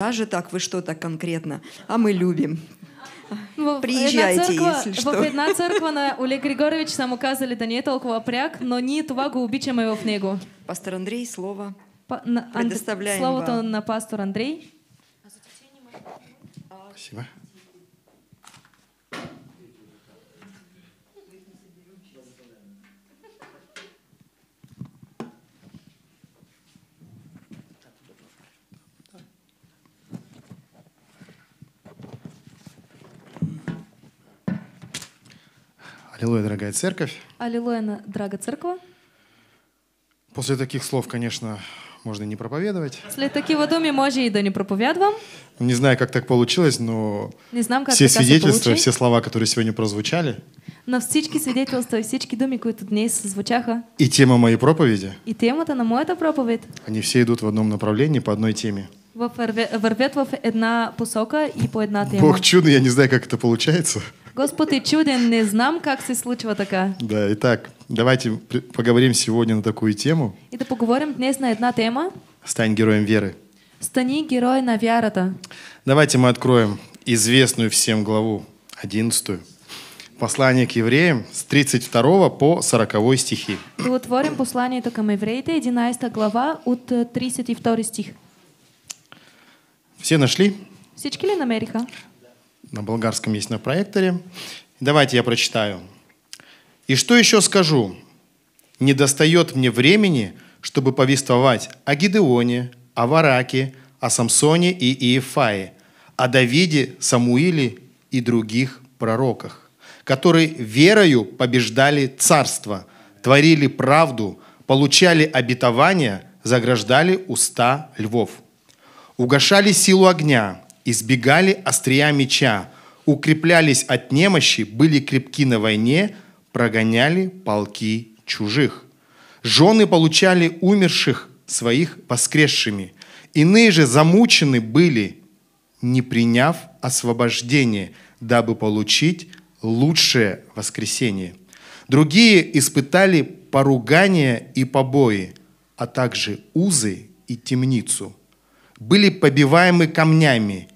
Даже так, вы что так конкретно? А мы любим. Ну, Приезжайте, церква, якщо що. Во една церква на Олег Григорович сам указали да не е толкова пряк, но ние това го его в него. Пастор Андрей, слово. Па, на, Предоставляем Словото вам. на пастор Андрей. А Спасибо. Аллилуйя, дорогая церковь. Аллилуйя, дорогая церковь. После таких слов, конечно, можно не проповедовать. След такие доме можно и да не проповедовать. Не знаю, как так получилось, но не знам, как все свидетельства, все слова, которые сегодня прозвучали. На всички свидетельства, всички думи, които днес звучаха. И тема моей проповеди. И тема-то на моя проповедь. Они все идут в одном направлении по одной теме. Вървят в една посока и по една тема. Бог чудо, я не знаю, как это получается. Господи, чуден, не знам, как се случва така. Да, итак, давайте поговорим сегодня на такую тему. И да поговорим днес на одна тема. Стань героем веры. Стани герой на вярата. Давайте мы откроем известную всем главу, 11 Послание к евреям с 32 по 40 стихи. Мы утворим послание к евреям, 11 глава, от 32 э, стих. Все нашли? Всички ли Америка на болгарском есть на проекторе. Давайте я прочитаю. «И что еще скажу? Не достает мне времени, чтобы повествовать о Гидеоне, о Вараке, о Самсоне и Иефае, о Давиде, Самуиле и других пророках, которые верою побеждали царство, творили правду, получали обетование, заграждали уста львов, угошали силу огня, избегали острия меча, укреплялись от немощи, были крепки на войне, прогоняли полки чужих. Жены получали умерших своих воскресшими. Иные же замучены были, не приняв освобождение, дабы получить лучшее воскресение. Другие испытали поругания и побои, а также узы и темницу. Были побиваемы камнями,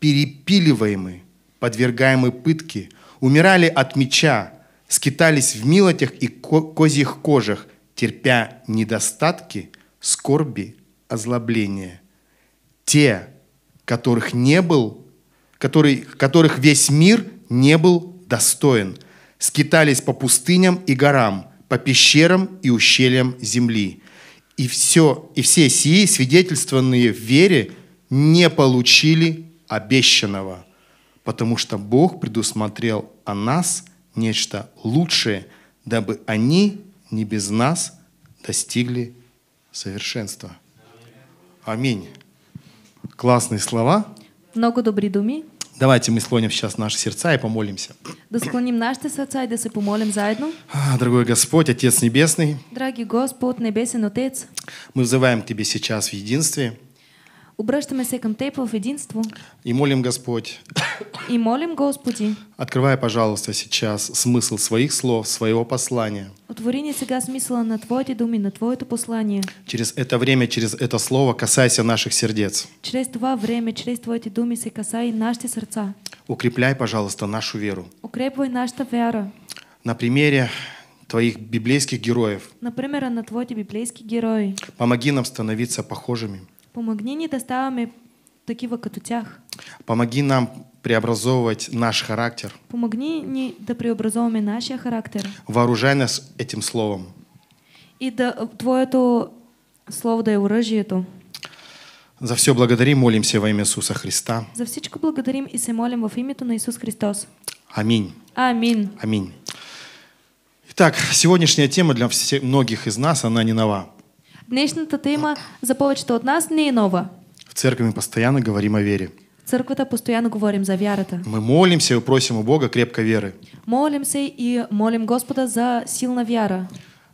перепиливаемы, подвергаемы пытке, умирали от меча, скитались в милотях и козьих кожах, терпя недостатки, скорби, озлобления. Те, которых не был, который, которых весь мир не был достоин, скитались по пустыням и горам, по пещерам и ущельям земли. И, все, и все сии, свидетельствованные в вере, не получили обещанного, потому что Бог предусмотрел о нас нечто лучшее, дабы они не без нас достигли совершенства. Аминь. Классные слова. Много добрі думи. Давайте мы склоним сейчас наши сердца и помолимся. Да склоним наши сердца и да се помолим заедно. А, дорогой Господь, Отец Небесный. Дорогий Господь, Небесен Отец. Мы взываем к Тебе сейчас в единстве. Обръщаме се към Теб в единство. И молим Господь. И молим Господи. Открывай, пожалуйста, сейчас смысл своих слов, своего послания. Отвори ни сега смисъла на Твоите думи, на Твоето послание. Через это время, через это слово касайся наших сердец. Через това время, через Твоите думи се касай наши сердца. Укрепляй, пожалуйста, нашу веру. Укрепвай нашата вяра. На примере твоих библейских героев. Например, на твои библейские герои. Помоги нам становиться похожими. Помогни доставаме такива като тях. Помоги нам преобразовывать наш характер. Помогни не да преобразоваме нашия характер. Вооружай нас этим словом. И да твое то слово да е оръжието. За все благодарим, молимся во имя Иисуса Христа. За всичко благодарим и се молим в името на Иисус Христос. Аминь. Аминь. Аминь. Итак, сегодняшняя тема для всех, многих из нас, она не нова. Днешната тема за повечето от нас не е нова. В церкви мы постоянно говорим о вере. В църквата постоянно говорим за вярата. Мы молимся и просим у Бога крепкой веры. Молимся и молим Господа за сильна вяра.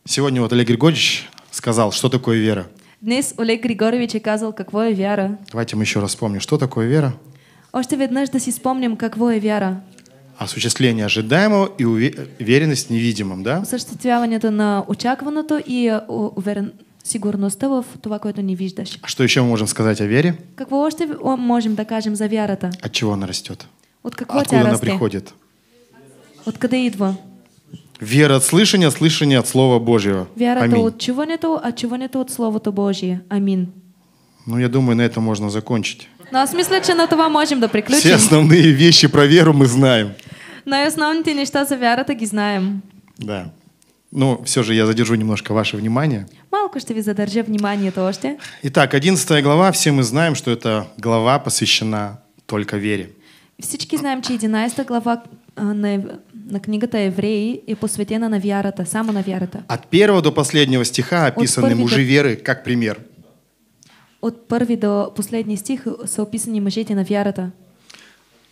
Сегодня вот Олег Григорьевич сказал, что такое вера. Днес Олег Григорьевич казал, какво е вяра. Давайте мы еще раз вспомним, что такое вера. Още веднъж да си спомним, какво е вяра. Осуществление ожидаемого и уверенность в невидимом, да? Осъществяването на очакваното и уверен сигурността в това, което не виждаш. А что еще мы можем сказать о вере? Какво още можем докажем за вярата? От чего она растет? От какого Откуда она расте? приходит? Откъде идва? Вера от слышания, слышание от Слова Божьего. Вера, Аминь. от чуването, а чуването от Словото Божие. Амин. Ну, я думаю, на этом можно закончить. Ну, а смисля, че на това можем да приключим. Все основные вещи про веру мы знаем. Но основные нечто за вярата ги знаем. Да. Ну, все же я задержу немножко ваше внимание. Малко, что вы задержи внимание тоже. Итак, 11 глава, все мы знаем, что эта глава посвящена только вере. Всички знаем, что 11 глава э, на, на то Евреи и посвятена на вярата, само на вярата. От первого до последнего стиха описаны мужи веры как пример. От первого до последнего стих са описани мъжите на вярата.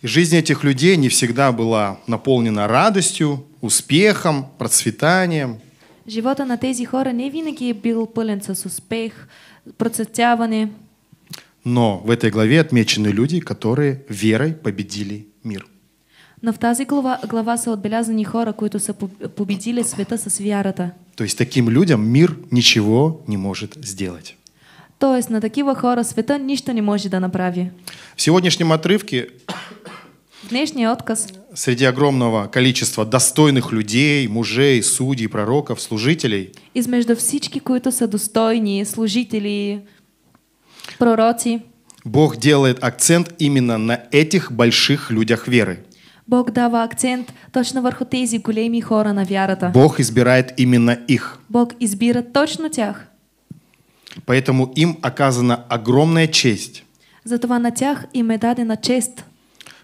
И жизнь этих людей не всегда была наполнена радостью, успехом, процветанием. Живота на тези хора не винаги е бил пълен с успех, процветяване. Но в этой главе отмечены люди, которые верой победили мир. Но в тази глава, глава са отбелязани хора, които са победили света с вярата. То есть таким людям мир ничего не может сделать. То есть на такива хора света ничто не может да направи. В сегодняшнем отрывке Внешний отказ. Среди огромного количества достойных людей, мужей, судей, пророков, служителей. Из между всички, които са достойни, служители, пророци. Бог делает акцент именно на этих больших людях веры. Бог дава акцент точно върху тези големи хора на вярата. Бог избирает именно их. Бог избира точно тях. Поэтому им оказана огромная честь. Затова на тях им е дадена честь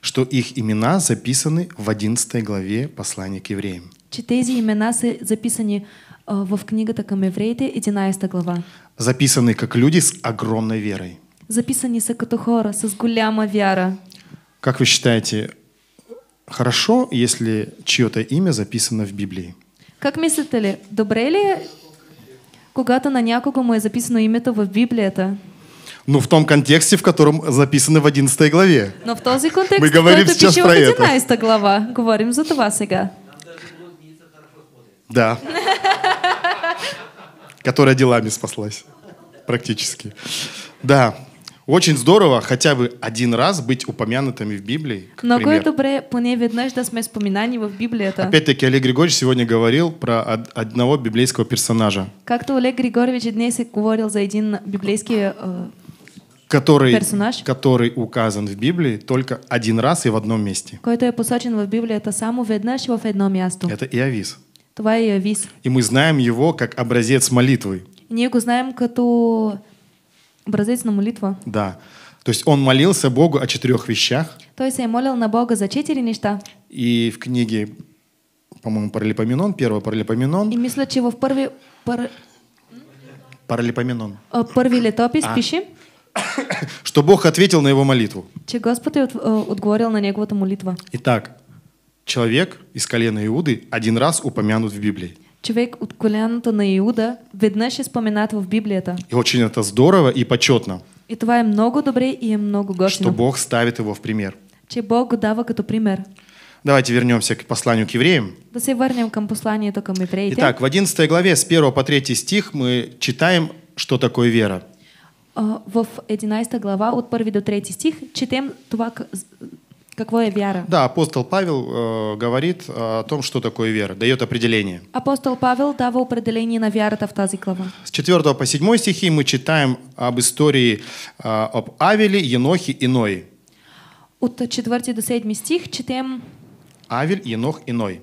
что их имена записаны в 11 главе послания к евреям. Че тези имена са записани а, в книгата към евреите, 11 глава. Записаны как люди с огромной верой. Записаны са като хора с гуляма вера. Как вы считаете, хорошо, если чье-то имя записано в Библии? Как мислите ли, добре ли когато на някого му е записано името в это? Ну, в том контексте, в котором записаны в 11 главе. Но в този контекст, Мы говорим сейчас про это. 11 глава. Говорим за това сега. Да. Которая делами спаслась. Практически. Да. Очень здорово хотя бы один раз быть упомянутыми в Библии. Но кое добре поне веднъж да сме споменани в это. Опять-таки Олег Григорьевич сегодня говорил про одного библейского персонажа. Как-то Олег Григорьевич днес говорил за один библейский э, который, персонаж, который указан в Библии только один раз и в одном месте. Който е посочен в Библията само веднъж в одном месте. Это Иовис. Твой Иовис. И мы знаем его как образец молитвы. И знаем като образец на молитва. Да. То есть он молился Богу о четырех вещах. То есть я молил на Бога за четыре нечто. И в книге, по-моему, Паралипоменон, первый Паралипоменон. И мисля, чего в первый пар... Паралипоменон. Първи летопис а, пише. что Бог ответил на его молитву. Че Господь э, отговорил на неговата молитва. Итак, человек из колена Иуды один раз упомянут в Библии. Человек от коляната на Иуда веднъж е в Библии это. И очень это здорово и почетно. И твое много добре и много готино. Что Бог ставит его в пример. Че Бог го дава като пример. Давайте вернемся к посланию к евреям. Да се к посланию только към евреите. Итак, в 11 главе с 1 по 3 стих мы читаем, что такое вера. А, в 11 глава от 1 до 3 стих читаем това какво е вяра. Да, апостол Павел э, говорит э, о том, что такое вера, дает определение. Апостол Павел дава определение на вярата в тази глава. С 4 по 7 стихи мы читаем об истории э, об Авеле, Енохе и Ное. От 4 до 7 стих читаем Авель, Енох и Ной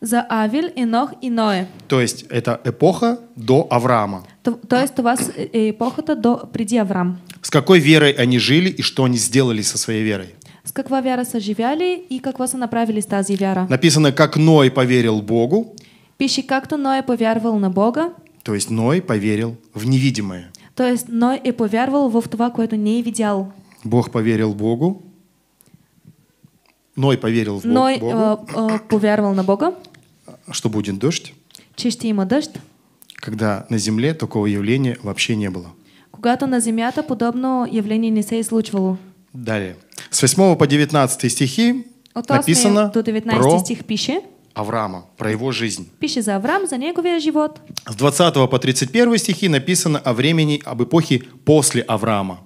за Авель, Инох и Ноэ. То есть это эпоха до Авраама. То, то есть у вас э, э, эпоха-то до приди Авраам. С какой верой они жили и что они сделали со своей верой? С каква вяра соживяли и каква са направили с вера. Написано, как Ной поверил Богу. Пиши, как-то Ной поверил на Бога. То есть Ной поверил в невидимое. То есть Ной и поверил в кое-то не видел. Бог поверил Богу. Ной поверил в Бог, Ной, Богу. Э, э, поверил на Бога что будет дождь. Чи ще има дъжд? Когда на земле такого явления вообще не было. Когато на земята подобно явление не се е случвало. Далее. С 8 по 19 стихи От написано до 19 про стих пише Авраама, про его жизнь. Пише за Авраам, за неговия живот. С 20 по 31 стихи написано о времени, об эпохе после Авраама.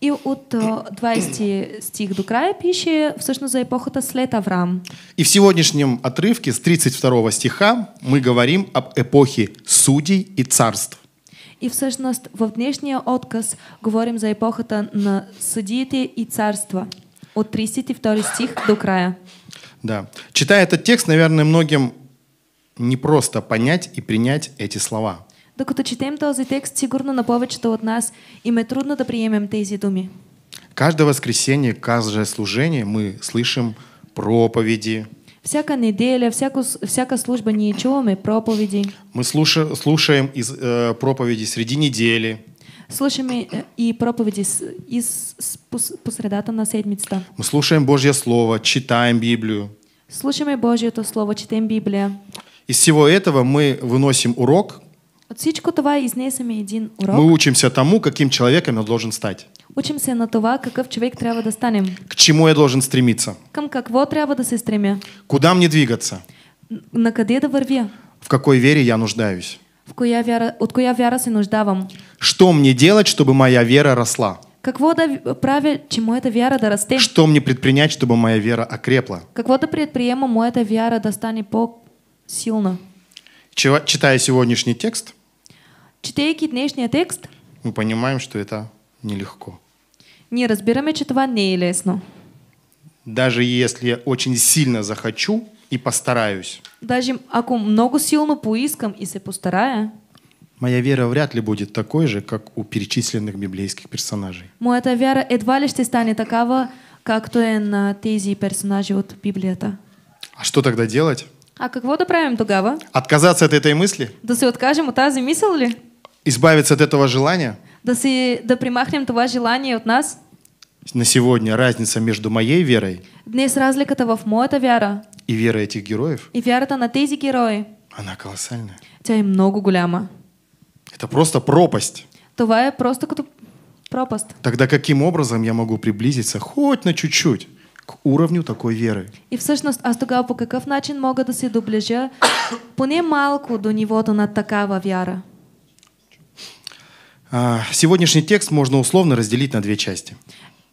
І от 200 стих до края пищи, всъщност за епохата след Авраам. И в сегодняшнем отрывке с 32 стиха мы говорим об эпохе судей и царств. И всъщност в днешния отказ говорим за епохата на съдиите и царства. От 32 стих до края. Да. Читая этот текст, наверное, многим не просто понять и принять эти слова – Докато четем този текст, сигурно на повечето от нас им е трудно да приемем тези думи. Каждое воскресенье, каждое служение мы слышим проповеди. Всяка неделя, всяко, всяка служба не чуем проповеди. Мы слуша, слушаем из, э, проповеди среди недели. Слушаем э, и проповеди из, с, посредата на седмицата. Мы слушаем Божье Слово, читаем Библию. Слушаем Божье Слово, читаем Библию. Из всего этого мы выносим урок, от всичко това изнесеме един урок. Мы учимся тому, каким человеком я должен стать. Учимся на това, какъв човек трябва да станем. К чему я должен стремиться. Към какво трябва да се стремя. Куда мне двигаться. На къде да вървя. В какой вере я нуждаюсь. В коя вяра, от коя вяра се нуждавам. Что мне делать, чтобы моя вера росла. Какво да правя, че моята вяра да расте? Что мне предпринять, чтобы моя вера окрепла? Какво да предприема моята вяра да стане по-силна? Читая сегодняшний текст, Читейки днешния текст, мы понимаем, что это нелегко. Не разбираме, че това не лесно. Даже если я очень сильно захочу и постараюсь, Даже ако много силно поискам и се постарая, моя вера вряд ли будет такой же, как у перечисленных библейских персонажей. моята вера едва ли ще стане как то, е на тези персонажи от Библията. А что тогда делать? А какво да правим тогава? Отказаться от этой мысли? Да се откажем от тази мисъл ли? избавиться от этого желания, да, си, да примахнем това желание от нас, на сегодня разница между моей верой Днес разликата в моята вяра и вера этих героев, и вярата на тези герои, она колоссальная. Тя и много голяма. Это просто пропасть. Това е просто като пропасть Тогда каким образом я могу приблизиться хоть на чуть-чуть к уровню такой веры? И в всъщност а тогава по каков начин мога да си доближа поне малко до нивото на такава вяра? А, сегодняшний текст можно условно разделить на две части.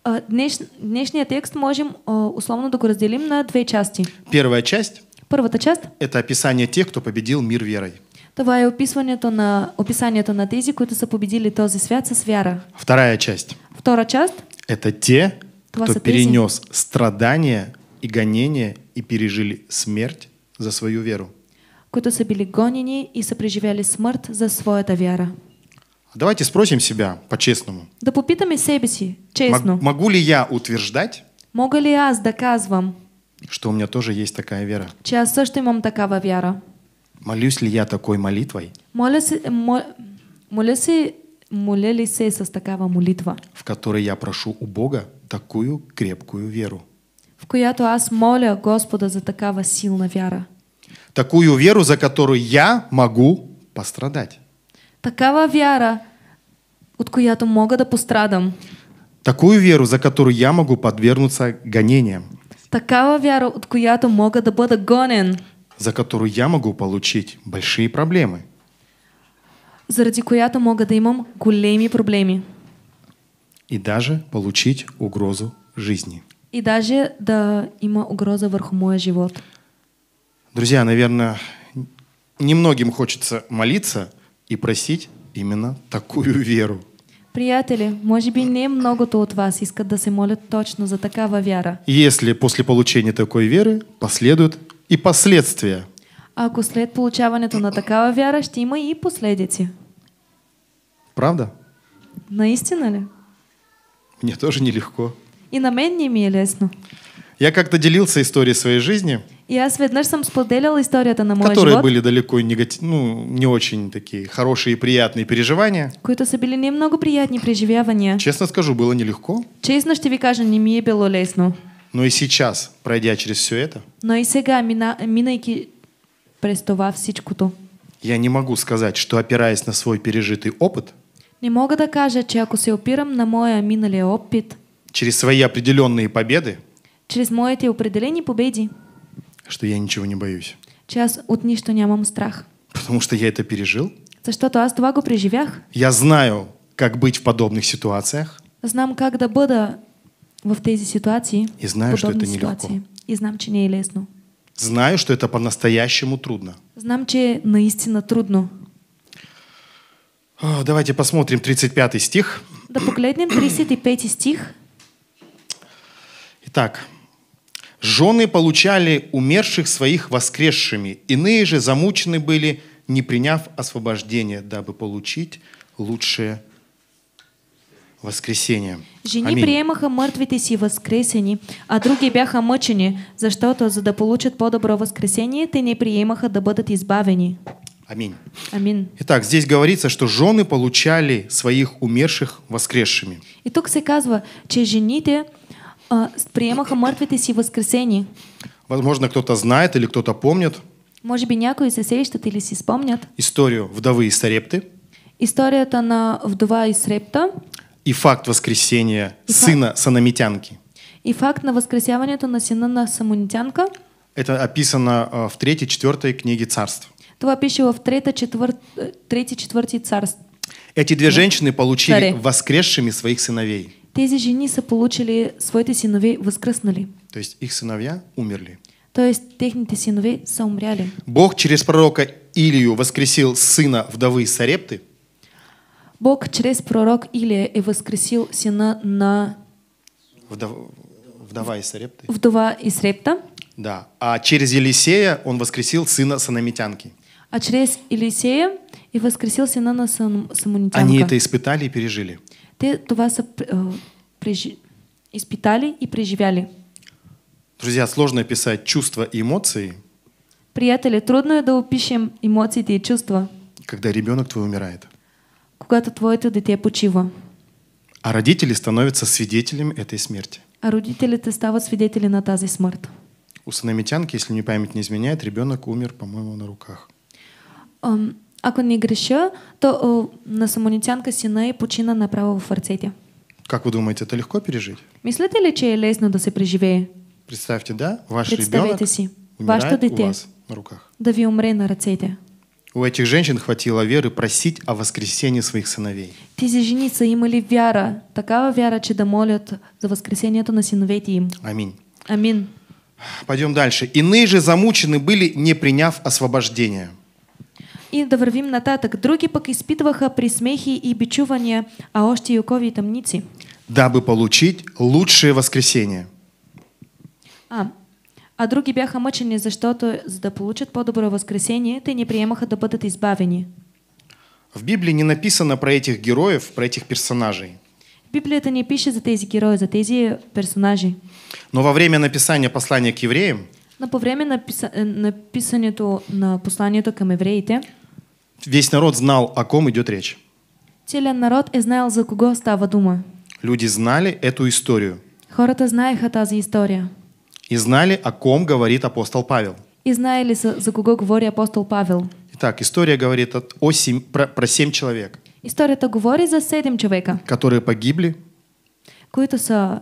Э, днеш, днешния текст можем э, условно да го разделим на две части. Первая часть. Первая часть. Это описание тех, кто победил мир верой. Това е описанието на, описанието на тези, които са победили този свят с вяра. Вторая часть. Втора част. Это те, Това кто перенес тези. страдания и гонения и пережили смерть за свою веру. Които са били гонени и са преживяли смърт за своята вяра. Давайте спросим себя по-честному. Да попитаме себе си, честно. Мог, могу ли я утверждать? Мога ли аз доказвам, Что у меня тоже есть такая вера. Че аз също имам такава вяра. Молюсь ли я такой молитвой? Моля си, мол, моля си, моля ли се с такава молитва? В которой я прошу у Бога такую крепкую веру. В която аз моля Господа за такава силна вяра. Такую веру, за которую я могу пострадать. Такава вяра, от която мога да пострадам. Такую веру, за которую я могу подвергнуться гонениям. Такава вера, от която мога да бъда гонен. За которую я могу получить большие проблемы. Заради която мога да имам големи проблеми. И даже получить угрозу жизни. И даже да има угроза върху моя живот. Друзья, наверное, немногим хочется молиться и просить именно такую веру. Приятели, может быть, немного то от вас искат да се молят точно за такава вера. Если после получения такой веры последуют и последствия. Ако след получаването на такава вяра ще има и последици. Правда? Наистина ли? Мне тоже нелегко. И на мен не ми е лесно. Я как-то делился историей своей жизни. И Аз веднъж съм споделял историята на моя Которые живот, были далеко негатив, ну, не очень такие хорошие и приятные переживания. които то били немного приятнее переживания. Честно скажу, было нелегко. Честно что ви кажа, не ми е било лесно. Но и сейчас, пройдя через все это, Но и сега, мина, минайки през това всичкото, я не могу сказать, что опираясь на свой пережитый опыт, не могу доказать, что че ако се опирам на моя миналия опит, через свои определенные победы, чрез моите определени победи, что я ничего не боюсь. че аз от не нямам страх. Потому что я это пережил. За Защото аз това го приживях? Я знаю, как быть в подобных ситуациях. Знам как да бъда в тези ситуации. И знаю, что это нелегко. Ситуации. И знам, че не е лесно. Знаю, что это по-настоящему трудно. Знам, че наистина трудно. Давайте посмотрим 35 стих. Да погледнем 35 стих. Итак, Жены получали умерших своих воскресшими, иные же замучены были, не приняв освобождения, дабы получить лучшее воскресение. Жени Аминь. приемаха мъртвите си възкресени, а другие бяха мъчени, защото за да получат по-добро воскресение, те не приемаха да бъдат избавени. Аминь. Амин. Итак, здесь говорится, что жены получали своих умерших воскресшими. И тук се казва, че жените а, приемаха мъртвите си възкресени. Возможно, кто-то знает или кто-то помнит. Може би някои се сещат или си спомнят. Историю вдовы и Сарепты. Историята на вдова и Срепта. И факт воскресения и сына факт... санамитянки. И факт на воскресяването на сина на самонитянка. Это описано а, в третьей, четвертой книге царств. Това пише в трета четвърт... третьей, четвертой царств. Эти две женщины получили Цари. воскресшими своих сыновей. Тези жени са получили своите сыновей воскреснули. То есть их сыновья умерли. То есть техните сынове соумряли. Бог через пророка Илию воскресил сына вдовы Сарепты. Бог через пророк Илия и воскресил сына на... Вдов... Вдова из Сарепты. Вдова из Репта. Да. А через Елисея он воскресил сына Санамитянки. А через Елисея и воскресился на Синана Самунитянка. Они это испытали и пережили. Те това са, э, прежи... испытали и преживяли. Друзья, сложно описать чувства и эмоции. Приятели, трудно е да опишем емоциите и чувства. Когда ребенок твой умирает. Когда твоето дете почива. А родители становятся свидетелями этой смерти. А родители ты стават свидетели на тази смърт. У санамитянки, если мне память не изменяет, ребенок умер, по-моему, на руках. Um, Ако не греша, то о, на самонитянка Синай почина направо в ръцете. Как вы думаете, это легко пережить? Мислите ли, че е лесно да се преживее? Представьте, да, ваш Представете ребенок си, вашето дете у вас на руках. да ви умре на ръцете. У этих женщин хватило веры просить о воскресении своих сыновей. Тези жени са имали вяра, такава вяра, че да молят за воскресението на синовете им. Аминь. Аминь. Пойдем дальше. Иные же замучены были, не приняв освобождения. И да вървим нататък. Други пък изпитваха присмехи и бичувания, а още юкови и тъмници. Дабы получить лучшее воскресение. А, а други бяха мъчени, защото за да получат по-добро възкресение, те не приемаха да бъдат избавени. В Библии не написано про этих героев, про этих персонажей. Библията не пише за тези герои, за тези персонажи. Но во время написания послания к евреям но по време на, писа... Э, на послание на посланието към евреите весь народ знал, о ком идет речь. Целен народ е знаел за кого става дума. Люди знали эту историю. Хората знаеха тази история. И знали, о ком говорит апостол Павел. И знали, за кого говорит апостол Павел. Итак, история говорит о, о про, про семь человек. История то говорит за седем човека. Которые погибли. Които са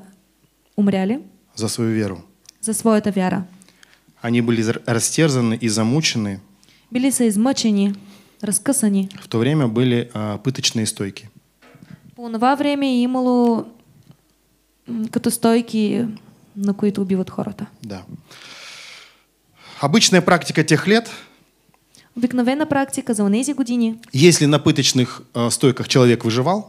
умряли. За свою веру. За своята вяра. Они были растерзаны и замучены. Были са измъчени, В то время были а, пыточные стойки. По това време имало като стойки, на които убиват хората. Да. Обычная практика тех лет Обыкновенная практика за онези години. Если на пыточных э, стойках человек выживал,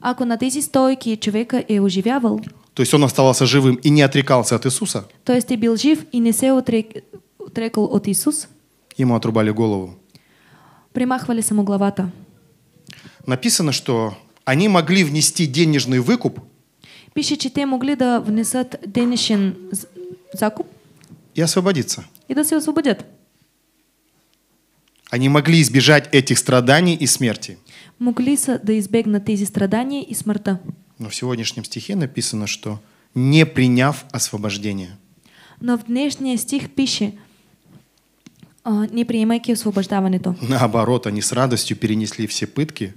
ако на тези стойки човека и оживявал, то есть он оставался живым и не отрекался от Иисуса. То есть и был жив и не се отрек, отрекал от Иисуса. Ему отрубали голову. Примахвали саму главата. Написано, что они могли внести денежный выкуп. Пише, че могли да внесат денежен закуп. И освободиться. И да се освободят. Они могли избежать этих страданий и смерти. Могли са да избегнуть эти страдания и смъртта. Но в сегодняшнем стихе написано, что не приняв освобождение. Но в днешния стих пише, «Э, не принимайки освобождаването. Наоборот, они с радостью перенесли все пытки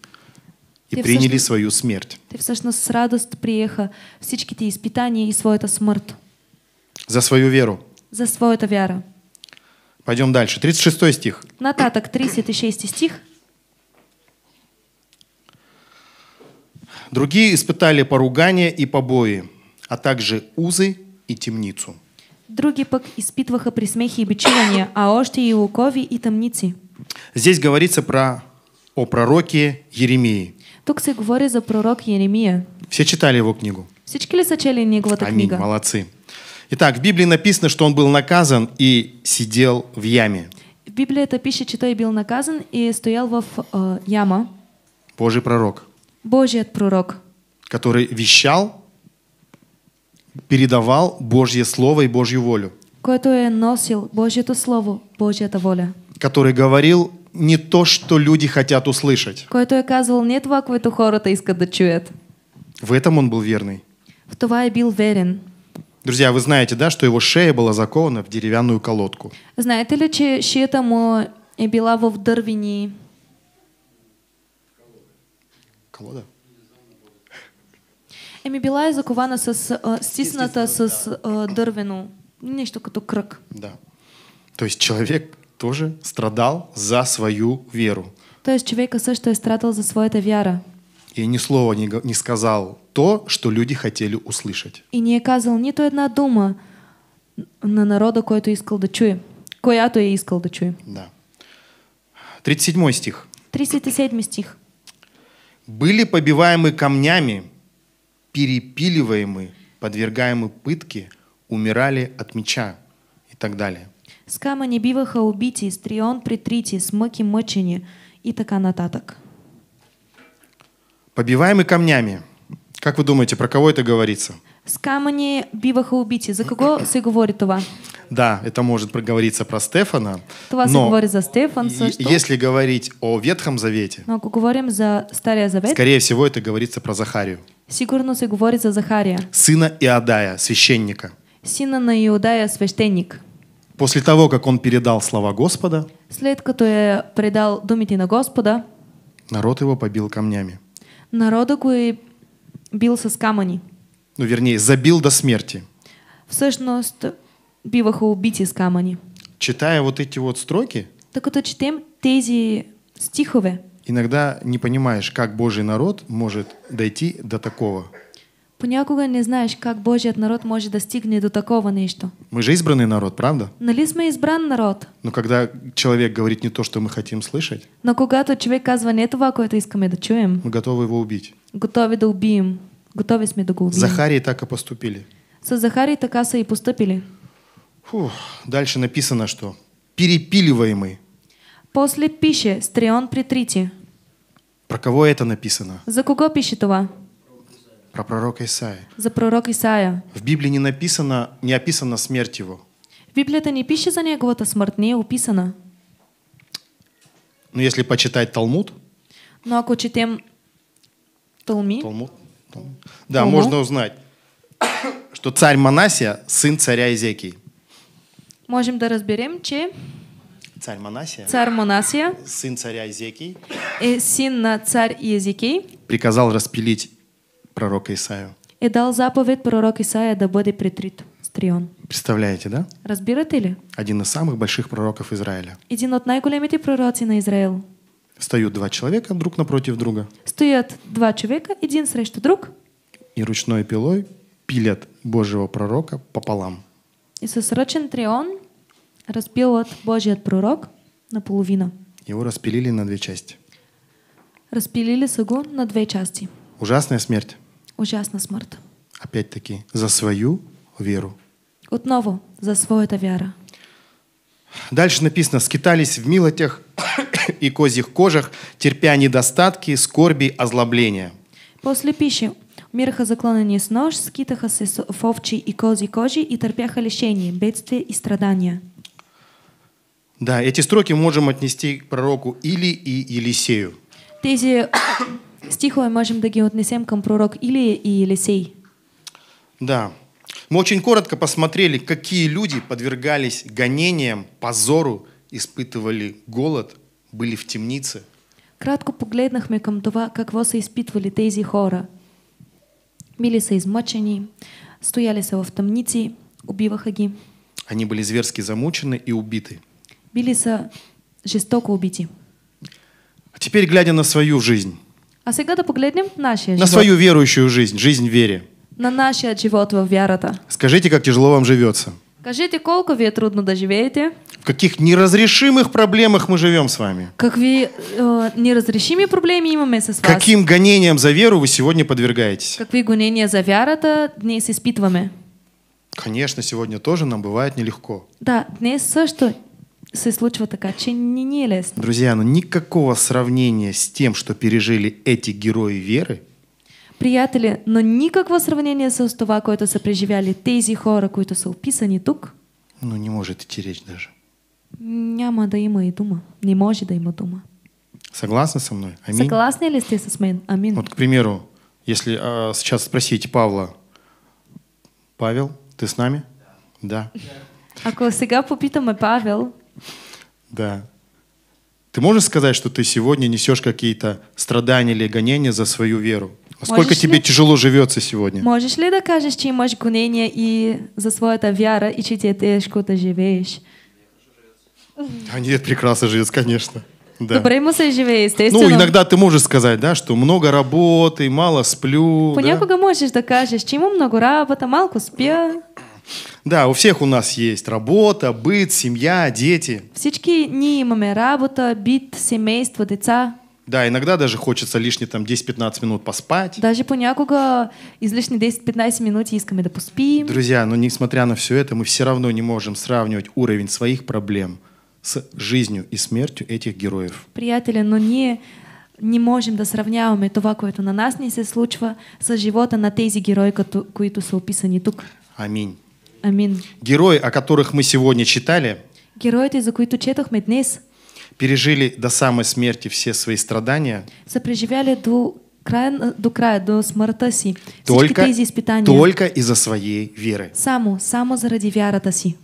и те приняли всъщност, свою смерть. Те всъщност с радост приеха всичките испытания и своята смърт. За свою веру. За своята вяра. Пойдем дальше. 36 стих. Нататък, 36 стих. Другие испытали поругание и побои, а также узы и темницу. Другие пък изпитваха присмехи и бичевания, а още и укови и темницы. Здесь говорится про, о пророке Еремии. Тук се говори за пророк Еремия. Все читали его книгу? Всички ли са чели неговата Аминь, книга? молодцы. Итак, в Библии написано, что он был наказан и сидел в яме. В Библии это пишет, что той был наказан и стоял в э, яма. Божий пророк. Божий пророк, который вещал, передавал Божье слово и Божью волю. Который носил Божье Божьето слово, Божья Божьята воля. Который говорил не то, что люди хотят услышать. Който оказывал казвал не това, което хората искат да чуят. В этом он был верный. В това е бил верен. Друзья, вы знаете, да, что его шея была закована в деревянную колодку. Знаете ли, че шията му е била в дървени Колода? Еми била е закована с, а, э, стисната с а, дървено, нещо като кръг. Да. То есть человек тоже страдал за свою веру. То есть человека също е страдал за своята вяра. И ни слова не, не сказал то, что люди хотели услышать. И не казал нито една дума на народа, който искал а да чуе, която е искал да чуе. Да. 37 стих. 37 стих были побиваемы камнями, перепиливаемы, подвергаемы пытке, умирали от меча и так далее. С камъни биваха убити, стрион притрити, с мъки мочени и така нататък. Побиваемы камнями. Как вы думаете, про кого это говорится? С Скамані біваха убіті. За кого се говорит това? Да, это может проговориться про Стефана. Това но говорит за Стефан, если говорить о Ветхом Завете, но говорим за Старый Завет, скорее всего, это говорится про Захарию. Сигурно се говорит за Захария. Сына Иодая, священника. Сына на Иодая, священник. После того, как он передал слова Господа, след, я передал думите на Господа, народ его побил камнями. Народа го бил со скамани ну вернее, забил до смерти. Всъщност, биваха убити с камъни. Читая вот эти вот строки, так като четем тези стихове, иногда не понимаешь, как Божий народ может дойти до такого. Понякога не знаешь, как Божият народ может достигнуть до такого нещо. Мы же избранный народ, правда? Нали сме избран народ? Но когда человек говорит не то, что мы хотим слышать, но когато человек казва не това, което искаме да чуем, мы готовы его убить. Готовы да убием. Готови сме да го убием. так и поступили. С Захарией така са и поступили. Фух, дальше написано, что перепиливаемый. После пише «Стрион притрити». Про кого это написано? За кого пишет това? Про пророка Исаия. За пророк Исаия. В Библии не написано, не описано смерть его. Библията не пише за неговата смърт, не е описана. Ну если почитать Талмуд, Ну а четем Талми, Талмуд, да, угу. можно узнать, что царь Манасия – сын царя Изекии. Можем да разберем, че царь Манасия, царь Манасия сын царя Изекии, и сын на царь Иезекий, приказал распилить пророка Исаию. И дал заповедь пророк Исаия да будет притрит. Трион. Представляете, да? Разбирате ли? Один из самых больших пророков Израиля. Един от най-големите на Израил стоят два человека друг напротив друга. Стоят два человека, один срещу друг. И ручной пилой пилят Божьего пророка пополам. И со срочен трион распил от Божий пророк наполовину. Его распилили на две части. Распилили сагу на две части. Ужасная смерть. Ужасная смерть. Опять-таки, за свою веру. Отново, за свою это вера. Дальше написано, скитались в милотях и козьих кожах, терпя недостатки, скорби, озлобления. После пищи умираха заклонени с нож, скитаха се в и кози кожи и терпяха лишения, бедствия и страдания. Да, эти строки можем отнести к пророку Или и Елисею. эти стихове можем да ги отнесем към пророк Илия и Елисей. Да. Мы очень коротко посмотрели, какие люди подвергались гонениям, позору, испытывали голод, были в темнице. Кратко погледнахме към това какво са изпитвали тези хора. Били са измъчени, стояли са в тъмници, убиваха ги. Они были зверски замучены и убиты. Били са жестоко убити. А теперь, глядя на свою жизнь, а сега да погледнем нашия на свою верующую жизнь, жизнь в вере. На нашия живот в вярата. Скажите, как тяжело вам живется. Кажете, колко ви трудно да живеете? В каких неразрешимых проблемах мы живем с вами? Какви э, неразрешимые проблемы имаме с вас? Каким гонениям за веру вы сегодня подвергаетесь? Какви гонения за веру-то вярата с испытываме? Конечно, сегодня тоже нам бывает нелегко. Да, днес что се случва такая че не, не е лесно. Друзья, ну никакого сравнения с тем, что пережили эти герои веры, приятели, но никакво сравнение с това, което са преживяли тези хора, които са описани тук. Ну, не может идти речь даже. Няма да има и дума. Не може да има дума. Согласны со мной? Аминь. Согласны ли ты со мной? Аминь. Вот, к примеру, если а, сейчас спросить Павла, Павел, ты с нами? Да. Ако сега попитаме Павел. Да. Ты можешь сказать, что ты сегодня несешь какие-то страдания или гонения за свою веру? А сколько тебе ли... тяжело живется сегодня? Можешь ли докажешь, че имаш гонение и за свою это вера, и что тебе тежко-то живешь? А нет, прекрасно живется, конечно. Да. Добре ему соживее, естественно. Ну, ну, иногда ты можешь сказать, да, что много работы, мало сплю. Понякога да? можешь докажешь, ему много работа, малку спя. Да, у всех у нас есть работа, быт, семья, дети. Всички ние имаме работа, быт, семейство, деца. Да, иногда даже хочется лишние там 10-15 минут поспать. Даже понякога излишние 10-15 минут исками да поспим. Друзья, но ну, несмотря на все это, мы все равно не можем сравнивать уровень своих проблем с жизнью и смертью этих героев. Приятели, но ну, не не можем да сравняваме това, което на нас ни се случва, с живота на тези герои, като, които са описани тук. Аминь. Аминь. Герои, о которых мы сегодня читали, героите, за които четохме днес, пережили до самой смерти все свои страдания. Сопреживали до края, до края, до смъртта си. Только, тези испытания. Только из-за своей веры. Саму, само заради вярата си.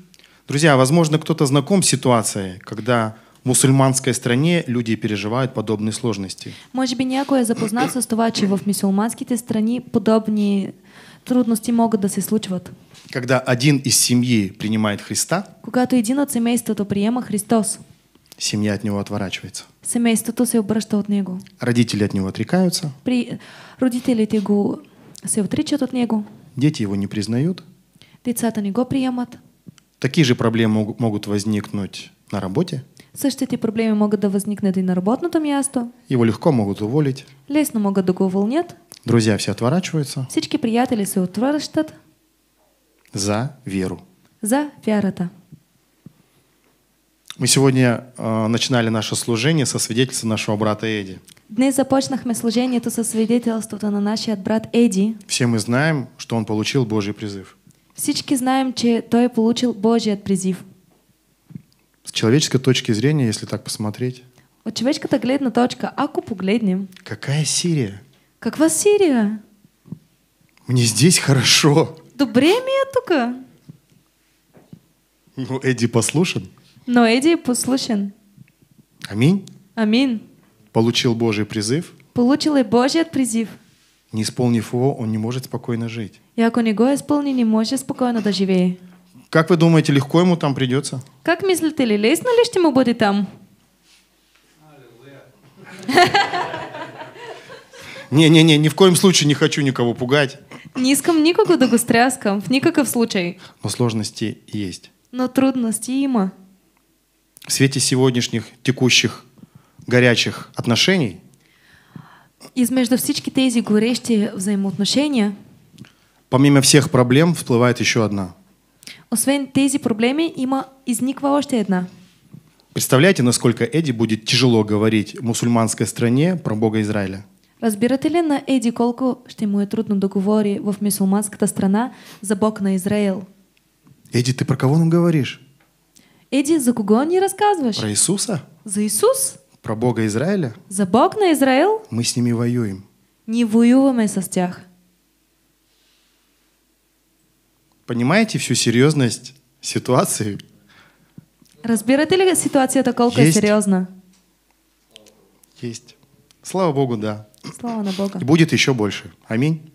Друзья, возможно, кто-то знаком с ситуацией, когда в мусульманской стране люди переживают подобные сложности. Может быть, некое е запознат с това, че в мусульманските страни подобные трудности могут да се случват. Когда один из семьи принимает Христа, когато един от то приема Христос, семья от него отворачивается. Семейството се обръща от него. Родители от него отрекаются. При... Родителите го се отричат от него. Дети его не признают. Децата не го приемат. Такие же проблемы могут возникнуть на работе. Същите проблемы могут да возникнуть и на работното място. Его легко могут уволить. Лесно могут да го уволнят. Друзья все отворачиваются. Всички приятели се отвръщат. За веру. За вярата. Мы сегодня э, начинали наше служение со свидетельства нашего брата Эди. Дни Эдди. мы започнахме то со свидетелството на от брат Эди. Все мы знаем, что он получил Божий призыв. Всички знаем, че то и получил Божий от призив. С человеческой точки зрения, если так посмотреть. От човешката гледна точка, ако погледнем. Какая Сирия? Каква Сирия? Мне здесь хорошо. Добре мне только. тука. Ну, Эдди послушен. Но Эдди послушен. Аминь. Аминь. Получил Божий призыв. Получил и Божий призыв. Не исполнив его, он не может спокойно жить. И ако не го исполни, не может спокойно доживее. Как вы думаете, легко ему там придется? Как мислите ли, лесно ли ще будет там? Не-не-не, ни в коем случае не хочу никого пугать. Не искам никого да го стряскам, в никаков случай. Но сложности есть. Но трудности има в свете сегодняшних текущих горячих отношений. Измежду всички тези горещи взаимоотношения. Помимо всех проблем всплывает еще одна. Освен тези проблеми има изниква още една. Представляете, насколько Эди будет тяжело говорить мусульманской стране про Бога Израиля? Разбирате ли на Еди колко ще му е трудно да говори в мусулманската страна за Бог на Израил? Эди, ты про кого нам говоришь? Иди, за кого не рассказываешь? Про Иисуса? За Иисус? Про Бога Израиля? За Бог на Израил? Мы с ними воюем. Не воюем со стях. Понимаете всю серьезность ситуации? Разбирате ли ситуацията колко Есть. е Есть. Слава Богу, да. Слава на Бога. И будет еще больше. Аминь.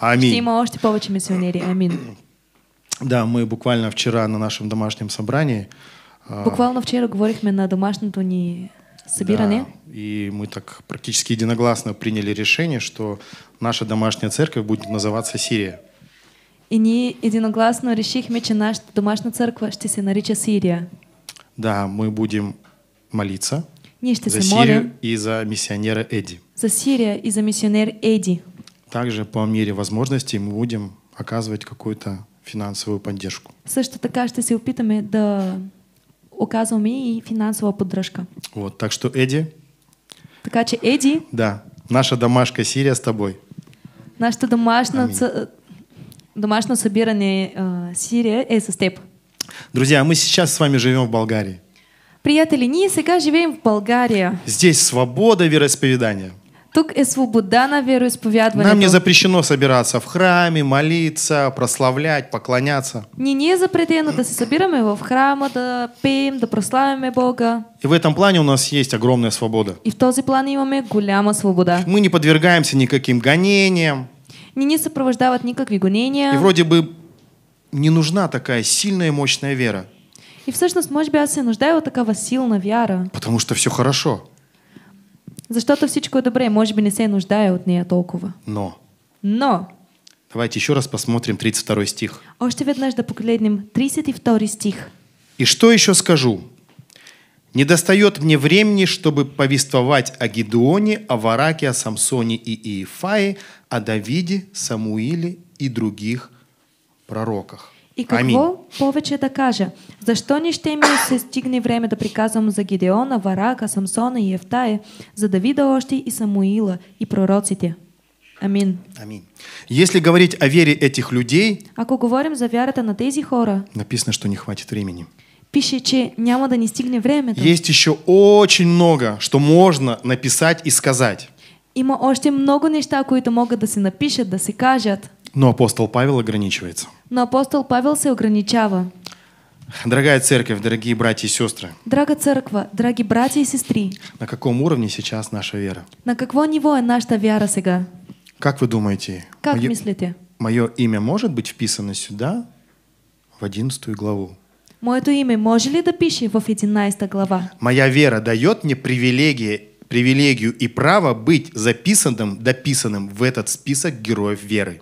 Аминь. Има още повече мисионери. Аминь. Да, мы буквально вчера на нашем домашнем собрании а, Буквально вчера говорихме на домашнем тоне собирание. Да, и мы так практически единогласно приняли решение, что наша домашняя церковь будет называться Сирия. И не единогласно решихме, что наша домашняя церковь, что се нарича Сирия. Да, мы будем молиться ние за се Сирию и за миссионера Эдди. За Сирия и за миссионер Эдди. Также по мере возможности мы будем оказывать какую-то финансовую поддержку. Също така ще се опитаме да оказва ми и финансова поддержка. Вот, так что, Еди... Така че, Еди... Да, наша домашка Сирия с тобой. Нашата домашна... Аминь. Э, Домашно собирание э, Сирия е с теб. Друзья, мы сейчас с вами живем в Болгарии. Приятели, ние сега живем в Болгарии? Здесь свобода вероисповедания. Тук е свобода на вероисповядването. Нам не запрещено собираться в храме, молиться, прославлять, поклоняться. Не не запретено да се събираме в храма, да пеем, да прославяме Бога. И в этом плане у нас есть огромная свобода. И в този план имаме голяма свобода. Мы не подвергаемся никаким гонениям. Не не сопровождават никакви гонения. И вроде бы не нужна такая сильная и мощная вера. И всъщност, може би, аз се нуждая от такава силна вяра. Потому что все хорошо. Защото всичко е добре, може би не се нуждае от нея толкова. Но. Но. Давайте еще раз посмотрим 32 стих. Още веднъж да погледнем 32 стих. «И что еще скажу? Не достает мне времени, чтобы повествовать о Гедеоне, о Вараке, о Самсоне и Иефае, о Давиде, Самуиле и других пророках». И какво Амин. повече да кажа? Защо не ще ми се стигне време да приказвам за Гидеона, Варака, Самсона и Евтая, за Давида още и Самуила и пророците? Амин. Амин. Если говорить о вере этих людей, Ако говорим за вярата на тези хора, написано, что не хватит времени. Пише, че няма да не стигне времето. Есть еще очень много, что можно написать и сказать. Има още много неща, които могат да се напишат, да се кажат. Но апостол Павел ограничивается. Но апостол Павел се ограничава. Дорогая церковь, дорогие братья и сестры. Дорога церковь, дорогие братья и сестры. На каком уровне сейчас наша вера? На каком ниво наша вера сега? Как вы думаете? Как мое, мислите? Мое имя может быть вписано сюда, в одиннадцатую главу? Моето имя може ли да в 11 глава? Моя вера дает мне привилегии, привилегию и право быть записанным, дописанным в этот список героев веры.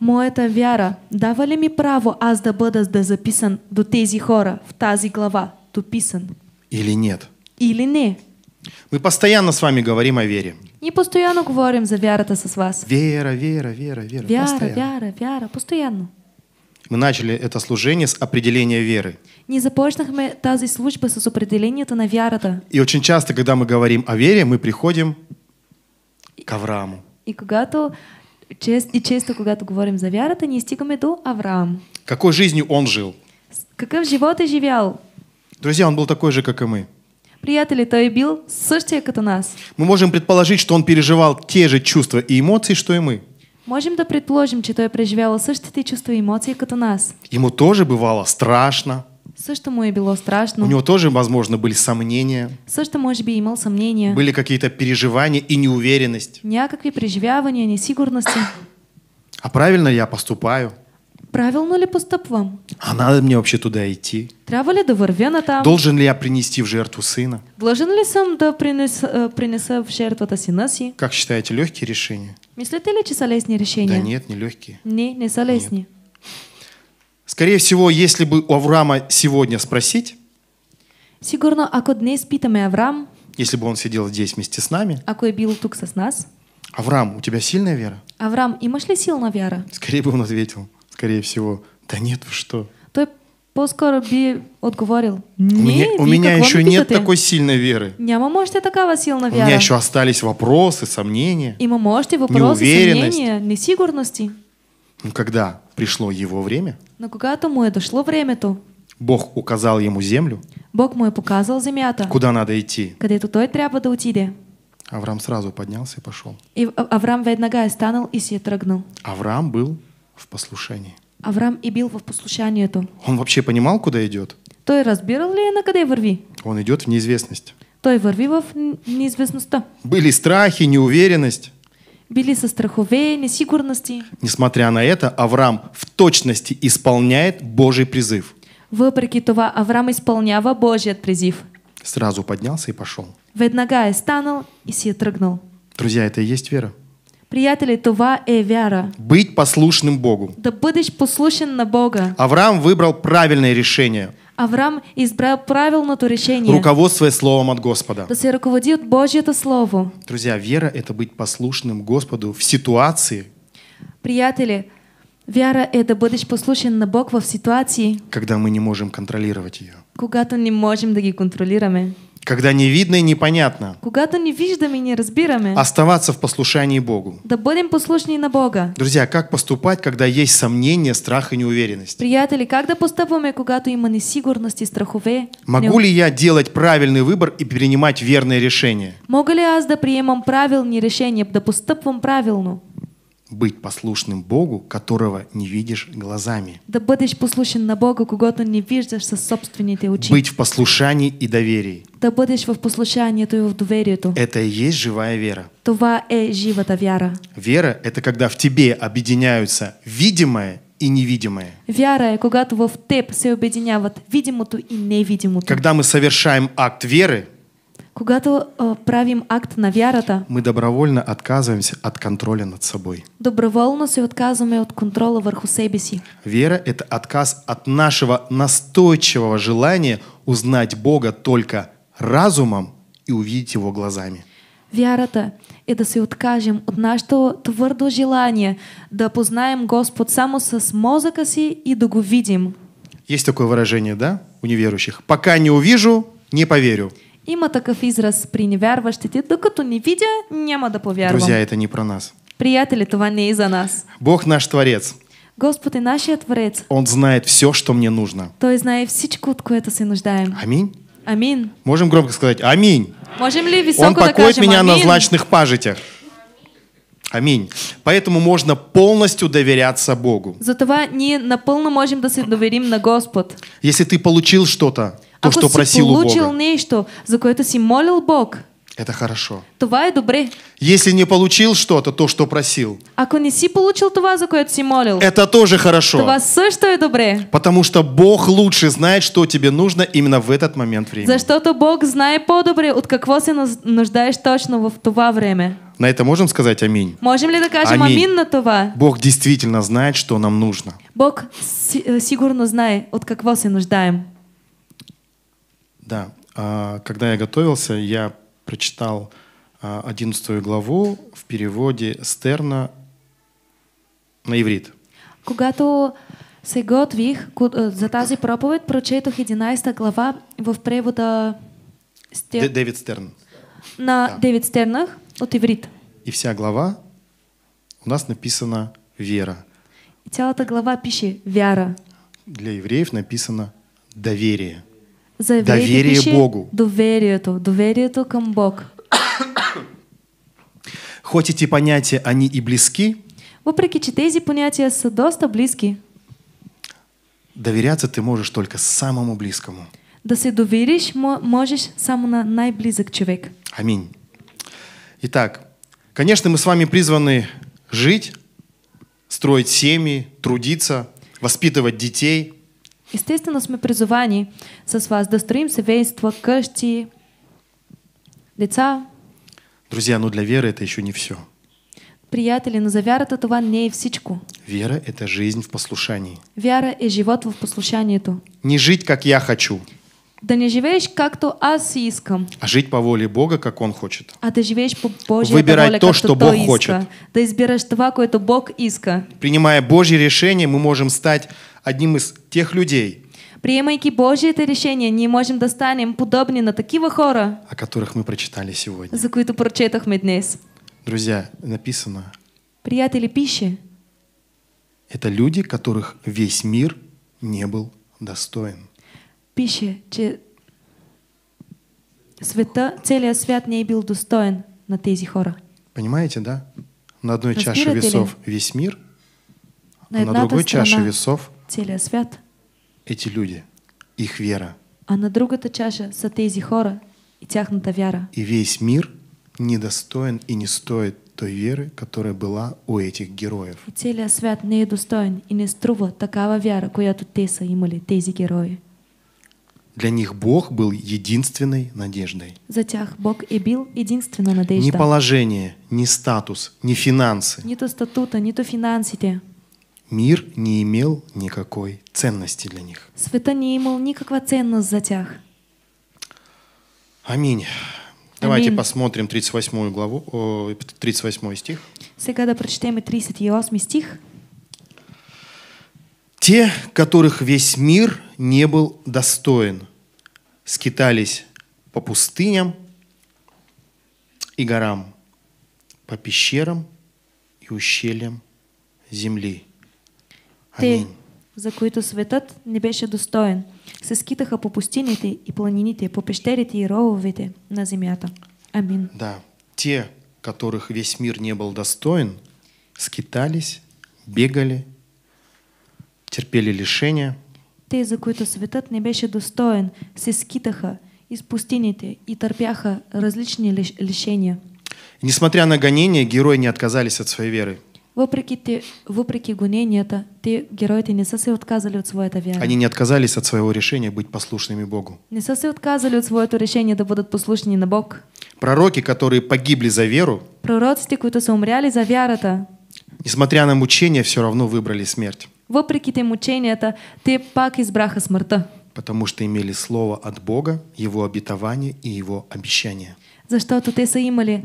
Моята вяра дава ли ми право аз да бъда да записан до тези хора в тази глава, дописан? Или нет? Или не? Мы постоянно с вами говорим о вере. И постоянно говорим за вярата с вас. Вера, вера, вера, вера. Вера, постоянно. вера, вера, постоянно. Мы начали это служение с определения веры. Не мы тази служба с определения на вярата. И очень часто, когда мы говорим о вере, мы приходим к Аврааму. И когда то. Чест, и често, когато говорим за вярата, ние стигаме до Авраам. Какой жизнью он жил? Какъв живот е живял? Друзья, он был такой же, как и мы. Приятели, и бил сущие, как като нас. Мы можем предположить, что он переживал те же чувства и эмоции, что и мы. Можем да предположим, че той преживял същите чувства и эмоции, как като нас. Ему тоже бывало страшно. Все, что мое было страшно. У него тоже, возможно, были сомнения. Все, что, может быть, имел сомнения. Были какие-то переживания и неуверенность. Някакви переживания, несигурности. А правильно я поступаю? Правильно ли поступвам? А надо мне вообще туда идти? Трябва ли да вървя на там? Должен ли я принести в жертву сына? Должен ли сам да принес, а, принеса в жертвата сина си? Как считаете, легкие решения? Мислите ли, че са лесни решения? Да нет, не легкие. Не, не са лесни. Нет. Скорее всего, если бы у Авраама сегодня спросить, Сигурно, ако днес питаме Авраам, если бы он сидел здесь вместе с нами, ако е бил тук с нас, Авраам, у тебя сильная вера? Авраам, имаш ли сильна вера. Скорее бы он ответил, скорее всего, да нет, вы что? Той по-скоро би отговорил. Не, у меня, у меня еще нет такой сильной веры. Няма можете такава сильна вера. У меня еще остались вопросы, сомнения, Има можете вопросы, неуверенность. сомнения, несигурности. Но ну, когда пришло его время, Но ну, когато му е дошло то? Бог указал ему землю, Бог му е показал земята, куда надо идти. Когда където той трябва да отиде. Авраам сразу поднялся и пошел. И а, Авраам веднага е станал и си е Авраам был в послушании. Авраам и бил в послушанието. Он вообще понимал, куда идет? Той разбирал ли е на и ворви? Он идет в неизвестность. Той ворви в неизвестность неизвестността. Были страхи, неуверенность били со страхове, несигурности. Несмотря на это, Авраам в точности исполняет Божий призыв. Вопреки това, Авраам изпълнява Божий призыв. Сразу поднялся и пошел. Веднага е станал и си е Друзья, это и есть вера. Приятели, това е э, вяра. Быть послушным Богу. Да будешь послушен на Бога. Авраам выбрал правильное решение – Авраам избрал правильное решение. Руководствуясь словом от Господа. Да се руководит это слово. Друзья, вера — это быть послушным Господу в ситуации. Приятели, вера — это быть послушен на Бог в ситуации. Когда мы не можем контролировать ее. Куда то не можем да ги контролируем. Когда не видно и непонятно. Когато не виждаме и не разбираме. Оставаться в послушании Богу. Да будем послушни на Бога. Друзья, как поступать, когда есть сомнения, страх и неуверенность? Приятели, как да поступаме, когато има несигурност и страхове? Могу ли я делать правильный выбор и принимать верное решение? Мога ли аз да приемам правилни решения, да поступвам правилно? быть послушным Богу, которого не видишь глазами. Да будешь послушен на Бога, когато не виждаш със собствените очи. Быть в послушании и доверии. Да бъдеш в послушанието и в доверието. Это и есть живая вера. Това е живата вяра. Вера — это когда в тебе объединяются видимое и невидимое. Вяра е когато в теб все объединяют видимото и невидимото. Когда мы совершаем акт веры, Когато а, правим акт на вярата, мы добровольно отказываемся от контроля над собой. Добровольно се отказваме от контроля върху себе си. Вера это отказ от нашего настойчивого желания узнать Бога только разумом и увидеть его глазами. Вярата е да се откажем от нашето твърдо желание да познаем Господ само с мозъка си и да го видим. Есть такое выражение, да, у неверующих? «Пока не увижу, не поверю». Има такъв израз при невярващите, докато не видя, няма да повярвам. Друзья, это не про нас. Приятели, това не е за нас. Бог наш Творец. Господ е нашият Творец. Он знает все, что мне нужно. Той знае всичко, от което се нуждаем. Аминь. Амин. Можем громко сказать «Аминь». Можем ли высоко Он покоит докажем, меня аминь. на злачных пажитях. Аминь. Поэтому можно полностью доверяться Богу. Затова не наполно можем да се доверим на Господ. Если ты получил что-то, то, что просил у Бога. Нечто, за кое-то си молил Бог, это хорошо. Това е добре. Если не получил что-то, то, что просил. Ако не си получил това, за което си молил. Это тоже хорошо. Това също е добре. Потому что Бог лучше знает, что тебе нужно именно в этот момент времени. Защото Бог знае по-добре от какво се нуждаеш точно в това время. На это можем сказать аминь? Можем ли да кажем аминь, аминь на това? Бог действительно знает, что нам нужно. Бог э, сигурно знает, от какво се нуждаем. Да. А, когда я готовился, я прочитал 11 а, главу в переводе Стерна на иврит. Когато се готвих а, за тази проповед, прочетох 11 глава в превода Стер... Дэвид Стерн. На да. Дэвид Стернах от иврит. И вся глава у нас написана «вера». И цялата глава пише «вяра». Для евреев написано «доверие». Доверие Богу. Доверието, доверието към Бог. Хоть эти понятия, они и близки, Вопреки че тези понятия са доста близки, доверяться ты можешь только самому близкому. Да се довериш можешь само на най-близък човек. Аминь. Итак, конечно, мы с вами призваны жить, строить семьи, трудиться, воспитывать детей – Естествено сме призовани с вас да строим семейства, къщи, деца. Друзья, но для веры это еще не все. Приятели, но за вярата това не е всичко. Вера – это жизнь в послушании. Вера – е живот в послушанието. Не жить, как я хочу. Да не как то, аз си искам. А жить по воле Бога, как Он хочет. А ты живееш по Божьей Выбирать воля, то, что Бог иска. хочет. Да избираш това, то Бог иска. Принимая Божье решение, мы можем стать одним из тех людей, Приемайки это решение. Не можем да станем подобни на такие хора, о которых мы прочитали сегодня. за какие-то които мы днес. Друзья, написано, Приятели, пищи. это люди, которых весь мир не был достоин. Пища, че света, целият свят не е бил на тези хора. Понимаете, да? На одной чаше весов весь мир, а На на, едната другой чаше весов целия свят. Эти люди, их вера. А на другата чаша са тези хора и тяхната вяра. И весь мир недостоин и не стоит той веры, которая была у этих героев. И целият свят не е достоен и не струва такава вяра, която те са имали, тези герои. Для них Бог был единственной надеждой. За тях Бог и бил единственной надеждой. Ни положение, ни статус, ни финансы. Ни то статута, ни то финансите мир не имел никакой ценности для них. Света не имел никакого ценности за тех. Аминь. Давайте Аминь. посмотрим 38 главу, 38 стих. Сега да прочитаем 38 стих. Те, которых весь мир не был достоин, скитались по пустыням и горам, по пещерам и ущельям земли. Те, за които светът не беше достоен, се скитаха по пустините и планините, по пещерите и рововете на земята. Амин. Да. Те, которых весь мир не был достоин, скитались, бегали, терпели лишения. Те, за които светът не беше достоен, се скитаха из пустините и търпяха различни лишения. несмотря на гонения, герои не отказались от своей веры. Вопреки те, вопреки гоненията, те, героите не са отказали от своего вяра. Они не отказались от своего решения быть послушными Богу. Не са отказали от своего решения да бъдат послушни на Бог. Пророки, которые погибли за веру, пророците, които са умряли за вярата, несмотря на мучения, все равно выбрали смерть. Вопреки те мученията, те пак избраха смъртта. Потому что имели слово от Бога, Его обетование и Его обещание. За что Защото те са имали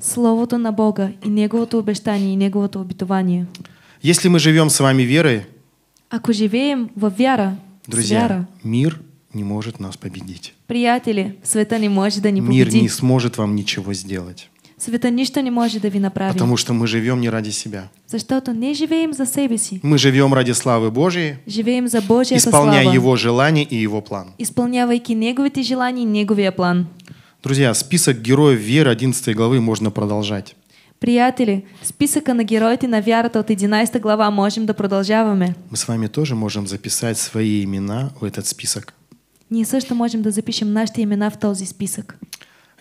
Словото на Бога и Неговото обещание и Неговото обетование. Если мы живем с вами верой, Ако живеем в вяра, друзья, вяра, мир не может нас победить. Приятели, света не может да не победить. Мир не сможет вам ничего сделать. Света ничто не может да ви направить. Потому что мы живем не ради себя. За что то не живеем за себе си. Мы живем ради славы Божьей. Живеем за Божья слава. Исполняя Его желание и Его план. Исполнявайки Неговите желания и Неговия план. Друзья, список героев веры 11 главы можно продолжать. Приятели, списъка на героите на вярата от 11 глава можем да продължаваме. Мы с вами тоже можем записать свои имена в этот список. Не Ние что можем да запишем наши имена в този список.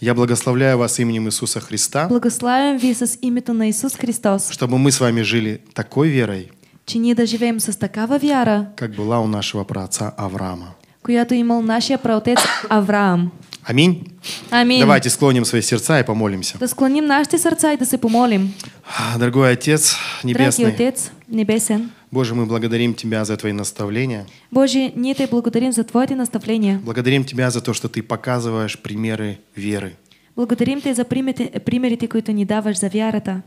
Я благословляю вас именем Иисуса Христа. Благославим вас именем името на Иисус Христос. Чтобы мы с вами жили такой верой. Че ние да живеем с такава вера. Как была у нашего праотца Авраама. то имел нашия праотец Авраам. Аминь. Аминь. Давайте склоним свои сердца и помолимся. Да склоним наши сердца и да се помолим. А, дорогой Отец Небесный. Дорогий Отец Небесен. Боже, мы благодарим Тебя за Твои наставления. Боже, не Ты благодарим за Твои наставления. Благодарим Тебя за то, что Ты показываешь примеры веры. Благодарим тебя за примеры, примеры которые Ты не даваешь за вярата.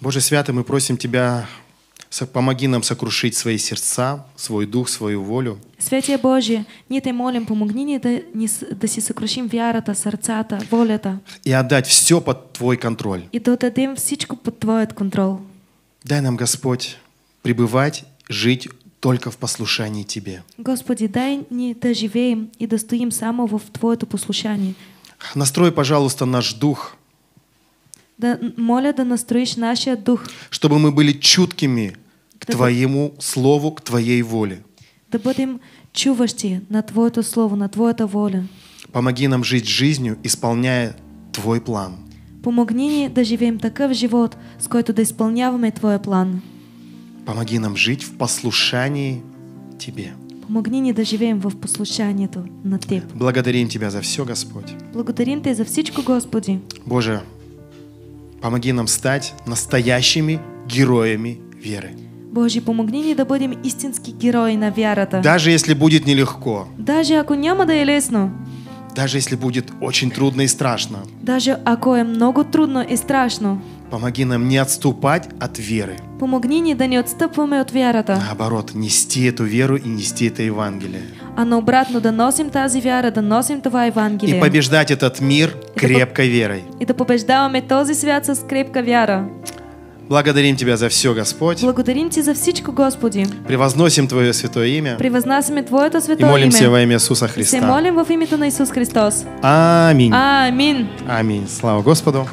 Боже святый, мы просим Тебя помоги нам сокрушить свои сердца, свой дух, свою волю. Святие Божие, не те молим, помогни ни да, ни, да си сокрушим вярата, сърцата, волята. И отдать все под Твой контроль. И то отдадим всичко под Твоят контроль. Дай нам, Господь, пребывать, жить только в послушании Тебе. Господи, дай не да и да самого в твое послушание. Настрой, пожалуйста, наш дух – да, моля да настроиш нашия дух. Чтобы мы были чуткими к Твоему Слову, к Твоей воле. Да будем чуващи на Твоето Слово, на Твоята воля. Помоги нам жить жизнью, исполняя Твой план. Помогни ни да живеем такъв живот, с който да изпълняваме Твоя план. Помоги нам жить в послушании Тебе. Помогни ни да живеем в послушанието на Тебе, Благодарим Тебя за все, Господь. Благодарим Тебя за всичко, Господи. Боже, Помоги нам стать настоящими героями веры. Боже, помогни не добудем бъдем истински на вярата. Даже если будет нелегко. Даже ако няма да е лесно. Даже если будет очень трудно и страшно. Даже ако е много трудно и страшно. Помоги нам не отступать от веры. Помогни ни да не отстъпваме от вярата. Наоборот, нести эту веру и нести это Евангелие. А на обратно, носим тази вяра, да носим това Евангелие. И побеждать этот мир крепкой верой. И да побеждаваме този свят с крепка вера. Благодарим Тебя за все, Господь. Благодарим Тебя за всичко, Господи. Превозносим Твое святое имя. Превозносим Твоето святое имя. И молимся имя. во имя Иисуса Христа. И молим во имя на Иисус Христос. Аминь. Аминь. Аминь. Слава Господу.